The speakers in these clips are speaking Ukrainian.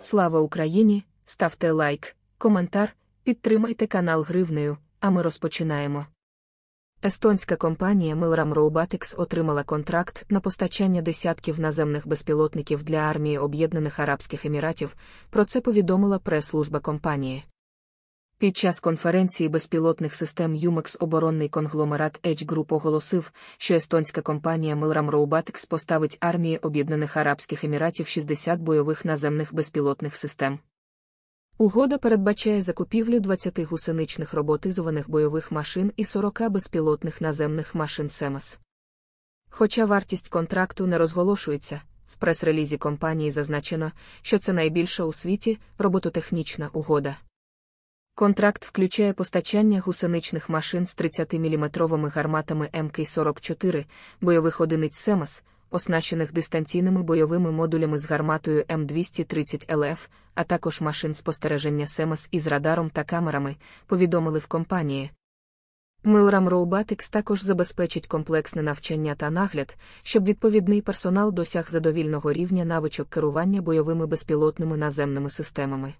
Слава Україні! Ставте лайк, коментар, підтримайте канал гривнею, а ми розпочинаємо. Естонська компанія Milram Robotics отримала контракт на постачання десятків наземних безпілотників для армії Об'єднаних Арабських Еміратів. Про це повідомила прес-служба компанії. Під час конференції безпілотних систем ЮМЕКС оборонний конгломерат Edge Group оголосив, що естонська компанія Milram Robotics поставить армії Об'єднаних Арабських Еміратів 60 бойових наземних безпілотних систем. Угода передбачає закупівлю 20 гусеничних роботизованих бойових машин і 40 безпілотних наземних машин СЕМАС. Хоча вартість контракту не розголошується, в прес-релізі компанії зазначено, що це найбільша у світі робототехнічна угода. Контракт включає постачання гусеничних машин з 30-мм гарматами МК-44, бойових одиниць СЕМАС, оснащених дистанційними бойовими модулями з гарматою М230ЛФ, а також машин спостереження СЕМАС із радаром та камерами, повідомили в компанії. Милрам Роубатикс також забезпечить комплексне навчання та нагляд, щоб відповідний персонал досяг задовільного рівня навичок керування бойовими безпілотними наземними системами.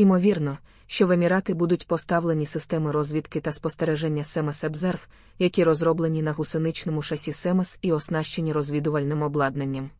Імовірно, що в емірати будуть поставлені системи розвідки та спостереження Семес Обзерв, які розроблені на гусеничному шасі Семес і оснащені розвідувальним обладнанням.